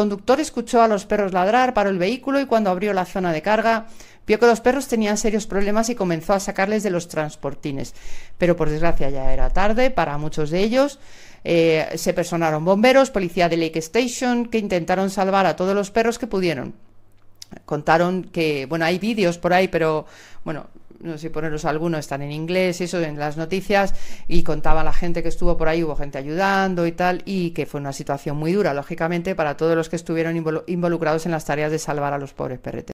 conductor escuchó a los perros ladrar, paró el vehículo y cuando abrió la zona de carga vio que los perros tenían serios problemas y comenzó a sacarles de los transportines. Pero por desgracia ya era tarde para muchos de ellos. Eh, se personaron bomberos, policía de Lake Station, que intentaron salvar a todos los perros que pudieron. Contaron que, bueno, hay vídeos por ahí, pero bueno, no sé si poneros algunos están en inglés, eso en las noticias, y contaba la gente que estuvo por ahí, hubo gente ayudando y tal, y que fue una situación muy dura, lógicamente, para todos los que estuvieron involucrados en las tareas de salvar a los pobres perretes.